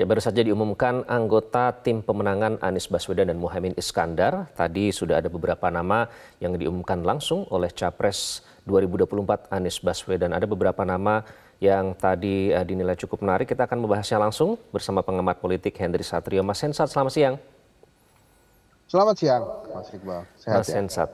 Ya, baru saja diumumkan anggota tim pemenangan Anies Baswedan dan Muhammad Iskandar. Tadi sudah ada beberapa nama yang diumumkan langsung oleh Capres 2024 Anies Baswedan. Ada beberapa nama yang tadi uh, dinilai cukup menarik. Kita akan membahasnya langsung bersama pengamat politik Hendri Satrio. Mas Hensat, selamat siang. Selamat siang, Mas Iqbal. Sehat Mas ya? Hensat,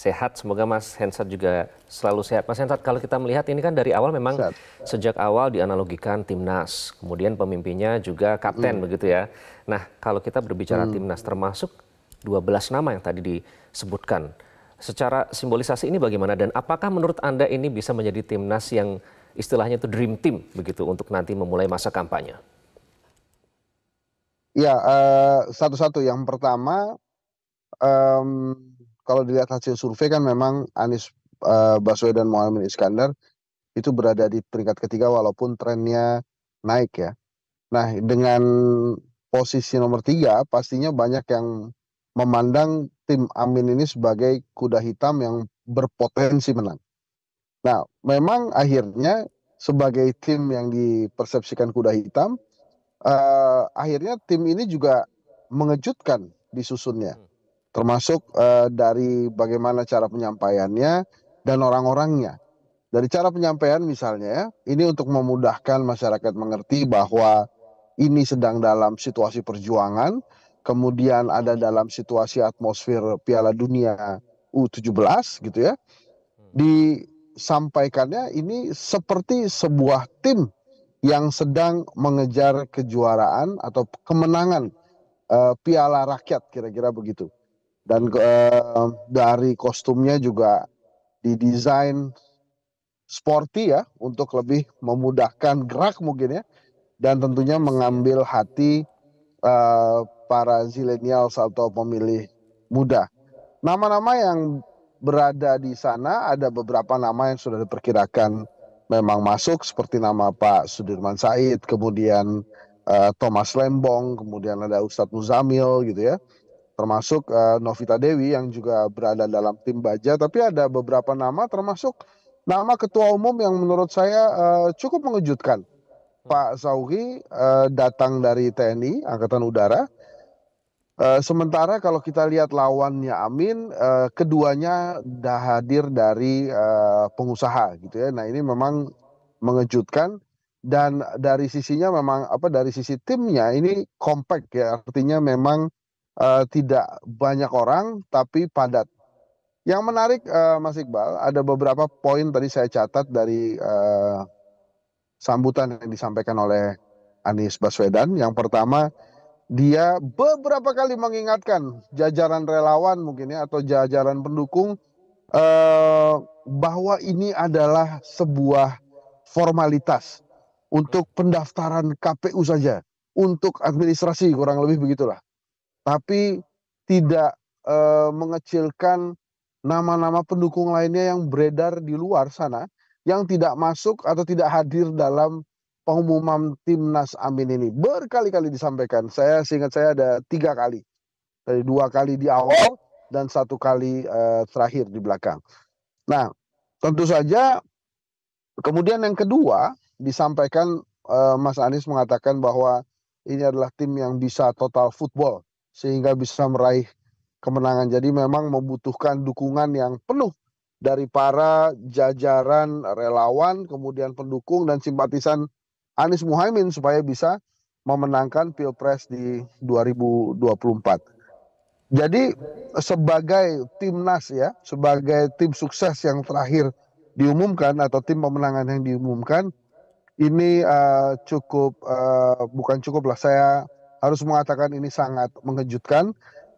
sehat. Semoga Mas Hensat juga selalu sehat. Mas Hensat, kalau kita melihat ini kan dari awal memang sehat. sejak awal dianalogikan timnas, kemudian pemimpinnya juga kapten hmm. begitu ya. Nah, kalau kita berbicara hmm. timnas termasuk 12 nama yang tadi disebutkan. Secara simbolisasi ini bagaimana dan apakah menurut Anda ini bisa menjadi timnas yang istilahnya itu dream team begitu untuk nanti memulai masa kampanye? Ya, eh, satu-satu. Uh, yang pertama um, kalau dilihat hasil survei kan memang Anies eh, Baswedan Baswedan Muhammad Iskandar itu berada di peringkat ketiga walaupun trennya naik ya. Nah dengan posisi nomor tiga pastinya banyak yang memandang tim Amin ini sebagai kuda hitam yang berpotensi menang. Nah memang akhirnya sebagai tim yang dipersepsikan kuda hitam, eh, akhirnya tim ini juga mengejutkan disusunnya termasuk uh, dari bagaimana cara penyampaiannya dan orang-orangnya. Dari cara penyampaian misalnya ya, ini untuk memudahkan masyarakat mengerti bahwa ini sedang dalam situasi perjuangan, kemudian ada dalam situasi atmosfer Piala Dunia U17 gitu ya. Hmm. Disampaikannya ini seperti sebuah tim yang sedang mengejar kejuaraan atau kemenangan uh, Piala Rakyat kira-kira begitu dan uh, dari kostumnya juga didesain sporty ya untuk lebih memudahkan gerak mungkin ya dan tentunya mengambil hati uh, para zilenial atau pemilih muda. Nama-nama yang berada di sana ada beberapa nama yang sudah diperkirakan memang masuk seperti nama Pak Sudirman Said, kemudian uh, Thomas Lembong, kemudian ada Ustadz Muzamil gitu ya termasuk uh, Novita Dewi yang juga berada dalam tim Baja tapi ada beberapa nama termasuk nama ketua umum yang menurut saya uh, cukup mengejutkan Pak Saugi uh, eh, datang dari TNI Angkatan Udara uh, sementara kalau kita lihat lawannya Amin uh, keduanya dah hadir dari uh, pengusaha gitu ya nah ini memang mengejutkan dan dari sisinya memang apa dari sisi timnya ini compact ya artinya memang uh, tidak banyak orang tapi padat. Yang menarik uh, Mas Iqbal, ada beberapa poin tadi saya catat dari uh, sambutan yang disampaikan oleh Anies Baswedan. Yang pertama, dia beberapa kali mengingatkan jajaran relawan mungkin ya atau jajaran pendukung uh, bahwa ini adalah sebuah formalitas untuk pendaftaran KPU saja, untuk administrasi kurang lebih begitulah tapi tidak eh, mengecilkan nama-nama pendukung lainnya yang beredar di luar sana yang tidak masuk atau tidak hadir dalam pengumuman timnas Amin ini berkali-kali disampaikan. Saya seingat saya ada tiga kali, dari dua kali di awal dan satu kali e, terakhir di belakang. Nah, tentu saja kemudian yang kedua disampaikan e, Mas Anies mengatakan bahwa ini adalah tim yang bisa total football sehingga bisa meraih kemenangan. Jadi memang membutuhkan dukungan yang penuh dari para jajaran relawan, kemudian pendukung dan simpatisan Anies Muhaimin supaya bisa memenangkan Pilpres di 2024. Jadi sebagai timnas ya, sebagai tim sukses yang terakhir diumumkan atau tim pemenangan yang diumumkan, ini uh, cukup uh, bukan cukup lah saya harus mengatakan ini sangat mengejutkan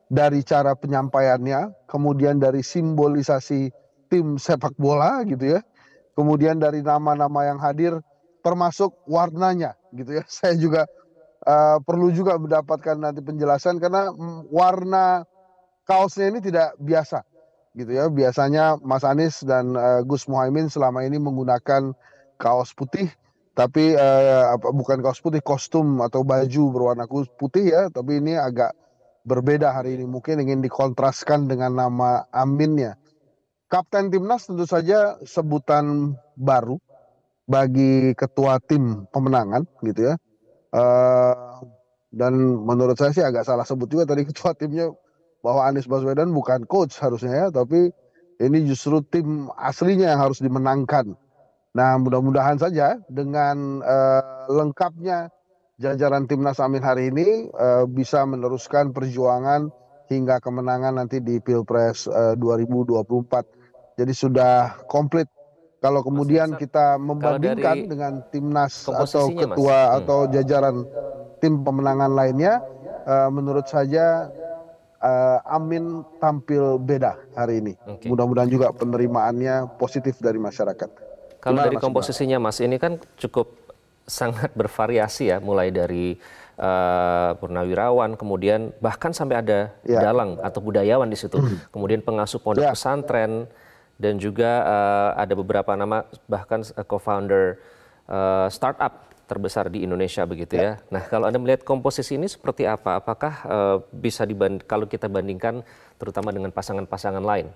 dari cara penyampaiannya, kemudian dari simbolisasi tim sepak bola gitu ya. Kemudian dari nama-nama yang hadir termasuk warnanya gitu ya. Saya juga uh, perlu juga mendapatkan nanti penjelasan karena mm, warna kaosnya ini tidak biasa gitu ya. Biasanya Mas Anies dan uh, Gus Muhaimin selama ini menggunakan kaos putih tapi uh, apa, bukan kaos putih kostum atau baju berwarna putih ya tapi ini agak berbeda hari ini mungkin ingin dikontraskan dengan nama Aminnya Kapten Timnas tentu saja sebutan baru bagi ketua tim pemenangan gitu ya uh, dan menurut saya sih agak salah sebut juga tadi ketua timnya bahwa Anies Baswedan bukan coach harusnya ya tapi ini justru tim aslinya yang harus dimenangkan Nah, mudah-mudahan saja dengan uh, lengkapnya jajaran timnas Amin hari ini uh, bisa meneruskan perjuangan hingga kemenangan nanti di Pilpres eh, uh, 2024. Jadi sudah komplit. Kalau kemudian kita membandingkan dengan timnas atau ketua mas. Hmm. atau jajaran tim pemenangan lainnya, uh, menurut saya uh, Amin tampil beda hari ini. Okay. Mudah-mudahan juga penerimaannya positif dari masyarakat. Kalau Gimana, dari mas komposisinya Mas, ini kan cukup sangat bervariasi ya, mulai dari uh, purnawirawan, kemudian bahkan sampai ada ya. dalang atau budayawan di situ, hmm. kemudian pengasuh pondok ya. pesantren, dan juga uh, ada beberapa nama bahkan eh, co-founder uh, startup terbesar di Indonesia begitu ya. ya. Nah kalau anda melihat komposisi ini seperti apa? Apakah uh, bisa diband kalau kita bandingkan terutama dengan pasangan-pasangan lain?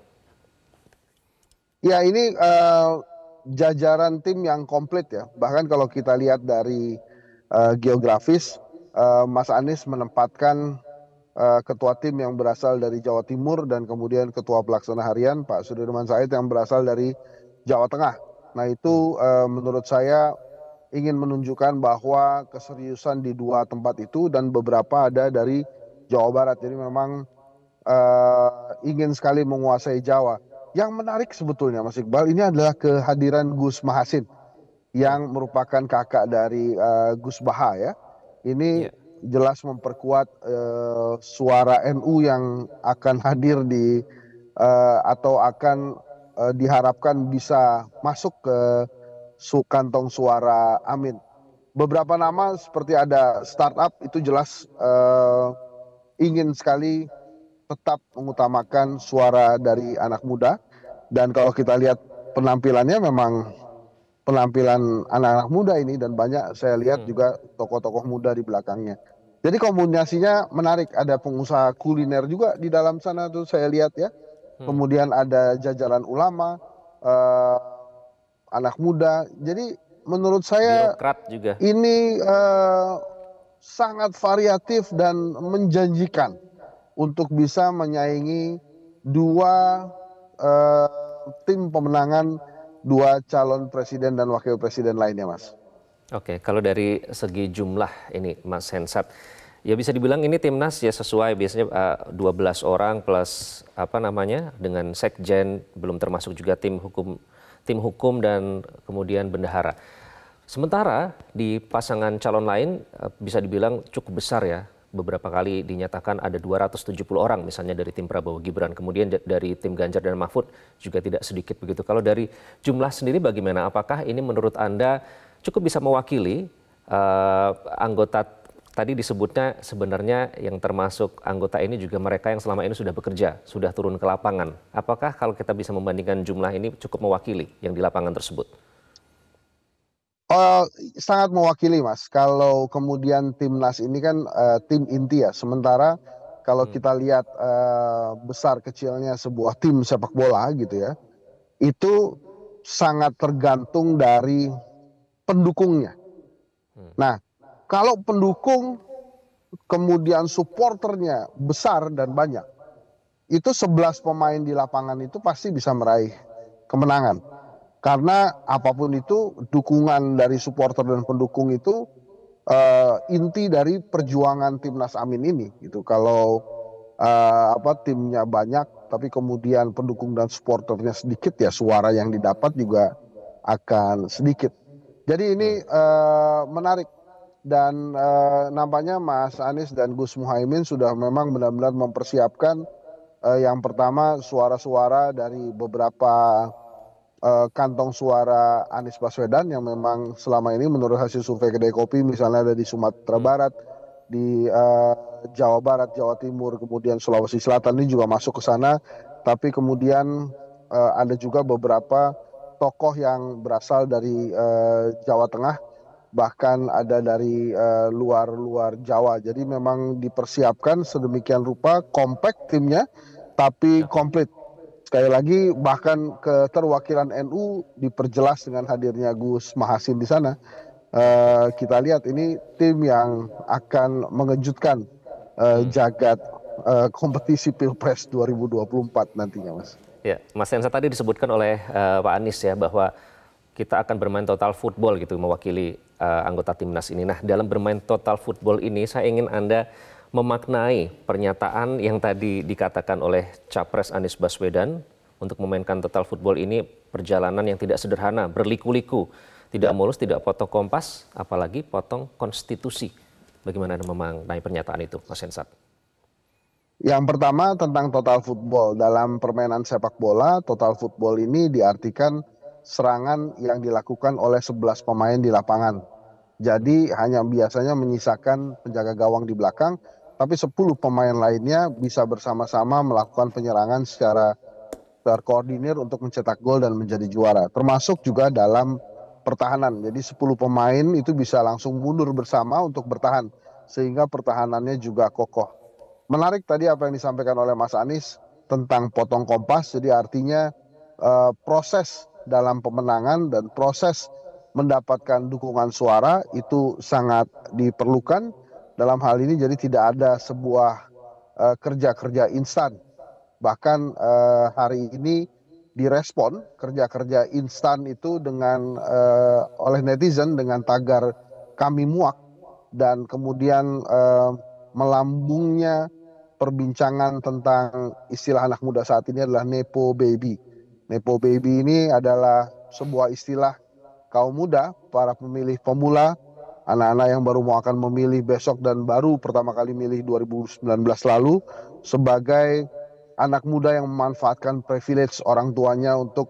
Ya ini uh, jajaran tim yang komplit ya. Bahkan kalau kita lihat dari uh, geografis, uh, Mas Anies menempatkan uh, ketua tim yang berasal dari Jawa Timur dan kemudian ketua pelaksana harian Pak Sudirman Said yang berasal dari Jawa Tengah. Nah itu uh, menurut saya ingin menunjukkan bahwa keseriusan di dua tempat itu dan beberapa ada dari Jawa Barat. Jadi memang uh, ingin sekali menguasai Jawa. Yang menarik sebetulnya Mas Iqbal ini adalah kehadiran Gus Mahasin yang merupakan kakak dari uh, Gus Baha ya. Ini yeah. jelas memperkuat uh, suara NU yang akan hadir di uh, atau akan uh, diharapkan bisa masuk ke su kantong suara Amin. Beberapa nama seperti ada startup itu jelas uh, ingin sekali tetap mengutamakan suara dari anak muda dan kalau kita lihat penampilannya memang penampilan anak-anak muda ini dan banyak saya lihat hmm. juga tokoh-tokoh muda di belakangnya. Jadi kombinasinya menarik, ada pengusaha kuliner juga di dalam sana tuh saya lihat ya. Hmm. Kemudian ada jajaran ulama, eh, anak muda. Jadi menurut saya juga. ini eh, sangat variatif dan menjanjikan untuk bisa menyaingi dua uh, tim pemenangan dua calon presiden dan wakil presiden lainnya, Mas. Oke, kalau dari segi jumlah ini, Mas Hensat, ya bisa dibilang ini timnas ya sesuai biasanya uh, eh, 12 orang plus apa namanya dengan sekjen belum termasuk juga tim hukum tim hukum dan kemudian bendahara. Sementara di pasangan calon lain eh, bisa dibilang cukup besar ya beberapa kali dinyatakan ada 270 orang misalnya dari tim Prabowo Gibran, kemudian dari tim Ganjar dan Mahfud juga tidak sedikit begitu. Kalau dari jumlah sendiri bagaimana? Apakah ini menurut Anda cukup bisa mewakili uh, anggota tadi disebutnya sebenarnya yang termasuk anggota ini juga mereka yang selama ini sudah bekerja, sudah turun ke lapangan. Apakah kalau kita bisa membandingkan jumlah ini cukup mewakili yang di lapangan tersebut? Eh, sangat mewakili mas. Kalau kemudian timnas ini kan uh, tim inti ya. Sementara kalau hmm. kita lihat uh, besar kecilnya sebuah tim sepak bola gitu ya, itu sangat tergantung dari pendukungnya. Hmm. Nah, kalau pendukung kemudian supporternya besar dan banyak, itu 11 pemain di lapangan itu pasti bisa meraih kemenangan. Karena apapun itu dukungan dari supporter dan pendukung itu uh, inti dari perjuangan timnas Amin ini gitu. Kalau uh, apa timnya banyak tapi kemudian pendukung dan supporternya sedikit ya suara yang didapat juga akan sedikit. Jadi ini uh, menarik dan uh, nampaknya Mas Anies dan Gus Muhaimin sudah memang benar-benar mempersiapkan uh, yang pertama suara-suara dari beberapa Eh, kantong suara Anies Baswedan yang memang selama ini menurut hasil survei kedai kopi misalnya ada di Sumatera Barat, di uh, Jawa Barat, Jawa Timur, kemudian Sulawesi Selatan ini juga masuk ke sana, tapi kemudian uh, ada juga beberapa tokoh yang berasal dari uh, Jawa Tengah bahkan ada dari luar-luar uh, Jawa. Jadi memang dipersiapkan sedemikian rupa, kompak timnya, tapi ya. komplit sekali lagi bahkan keterwakilan NU diperjelas dengan hadirnya Gus Mahasin di sana. Uh, kita lihat ini tim yang akan mengejutkan uh, jagat uh, kompetisi Pilpres 2024 nantinya, Mas. Ya, Mas yang tadi disebutkan oleh uh, Pak Anies ya bahwa kita akan bermain total football gitu mewakili uh, anggota timnas ini. Nah, dalam bermain total football ini saya ingin Anda memaknai pernyataan yang tadi dikatakan oleh Capres Anies Baswedan untuk memainkan total football ini perjalanan yang tidak sederhana, berliku-liku, tidak ya. mulus, tidak potong kompas, apalagi potong konstitusi. Bagaimana Anda memaknai pernyataan itu, Mas Hensat? Yang pertama tentang total football. Dalam permainan sepak bola, total football ini diartikan serangan yang dilakukan oleh 11 pemain di lapangan. Jadi hanya biasanya menyisakan penjaga gawang di belakang tapi 10 pemain lainnya bisa bersama-sama melakukan penyerangan secara terkoordinir untuk mencetak gol dan menjadi juara. Termasuk juga dalam pertahanan. Jadi 10 pemain itu bisa langsung mundur bersama untuk bertahan sehingga pertahanannya juga kokoh. Menarik tadi apa yang disampaikan oleh Mas Anies tentang potong kompas. Jadi artinya e, proses dalam pemenangan dan proses mendapatkan dukungan suara itu sangat diperlukan dalam hal ini jadi tidak ada sebuah eh, kerja-kerja uh, instan. Bahkan uh, hari ini direspon kerja-kerja instan itu dengan uh, oleh netizen dengan tagar kami muak dan kemudian uh, melambungnya perbincangan tentang istilah anak muda saat ini adalah nepo baby. Nepo baby ini adalah sebuah istilah kaum muda, para pemilih pemula anak-anak yang baru mau akan memilih besok dan baru pertama kali milih 2019 lalu sebagai anak muda yang memanfaatkan privilege orang tuanya untuk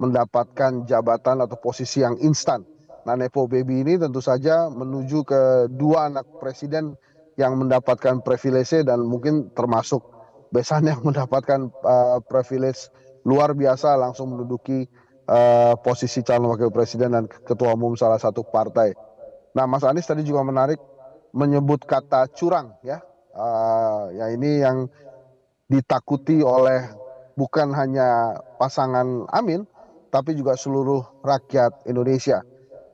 mendapatkan jabatan atau posisi yang instan. Nah, Nepo Baby ini tentu saja menuju ke dua anak presiden yang mendapatkan privilege dan mungkin termasuk Besan yang mendapatkan uh, privilege luar biasa langsung menduduki uh, posisi calon wakil presiden dan ketua umum salah satu partai. Nah, Mas Anies tadi juga menarik menyebut kata curang ya. Uh, ya ini yang ditakuti oleh bukan hanya pasangan Amin tapi juga seluruh rakyat Indonesia.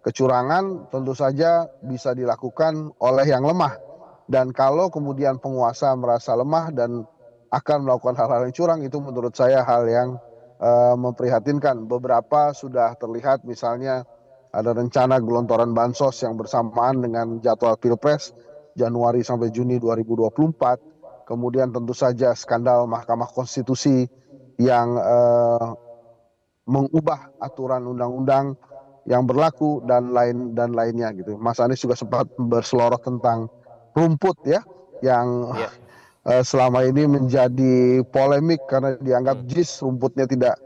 Kecurangan tentu saja bisa dilakukan oleh yang lemah. Dan kalau kemudian penguasa merasa lemah dan akan melakukan hal-hal yang curang itu menurut saya hal yang uh, memprihatinkan. Beberapa sudah terlihat misalnya ada rencana gelontoran bansos yang bersamaan dengan jadwal Pilpres Januari sampai Juni 2024. Kemudian tentu saja skandal Mahkamah Konstitusi yang eh, mengubah aturan undang-undang yang berlaku dan lain dan lainnya gitu. Mas Anies juga sempat berseloroh tentang rumput ya yang yeah. eh, selama ini menjadi polemik karena dianggap hmm. jis rumputnya tidak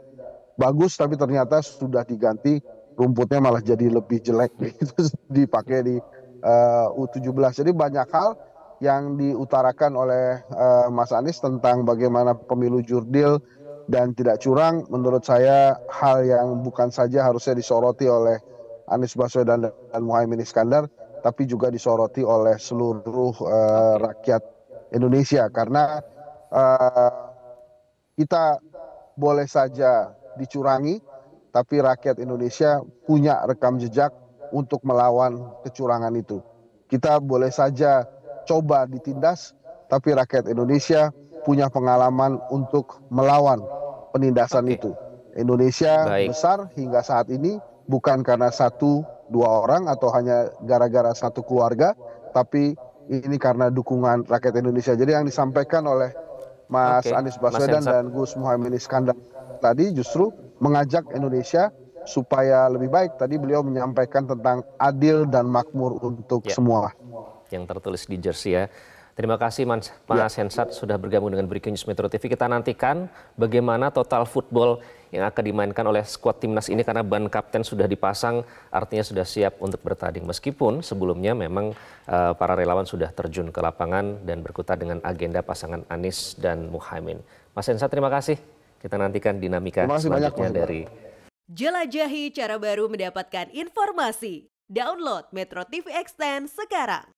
bagus tapi ternyata sudah diganti rumputnya malah jadi lebih jelek gitu dipakai di eh, uh, U17. Jadi banyak hal yang diutarakan oleh uh, Mas Anies tentang bagaimana pemilu jurdil dan tidak curang menurut saya hal yang bukan saja harusnya disoroti oleh Anies Baswedan dan Muhaimin Iskandar tapi juga disoroti oleh seluruh uh, rakyat Indonesia karena uh, kita boleh saja dicurangi tapi rakyat Indonesia punya rekam jejak untuk melawan kecurangan itu. Kita boleh saja coba ditindas, tapi rakyat Indonesia punya pengalaman untuk melawan penindasan Oke. itu. Indonesia Baik. besar hingga saat ini bukan karena satu dua orang atau hanya gara-gara satu keluarga, tapi ini karena dukungan rakyat Indonesia. Jadi yang disampaikan oleh Mas Oke. Anies Baswedan Mas dan Gus Muhammad Iskandar tadi justru mengajak Indonesia supaya lebih baik. Tadi beliau menyampaikan tentang adil dan makmur untuk ya. semua. Yang tertulis di jersey ya. Terima kasih Mas, ya. Mas ya. Hensat sudah bergabung dengan Breaking News Metro TV. Kita nantikan bagaimana total football yang akan dimainkan oleh skuad timnas ini karena ban kapten sudah dipasang, artinya sudah siap untuk bertanding. Meskipun sebelumnya memang uh, para relawan sudah terjun ke lapangan dan berkutat dengan agenda pasangan Anies dan Muhaimin. Mas Hensat terima kasih kita nantikan dinamika selanjutnya banyak, dari Jelajahi cara baru mendapatkan informasi. Download Metro TV Extend sekarang.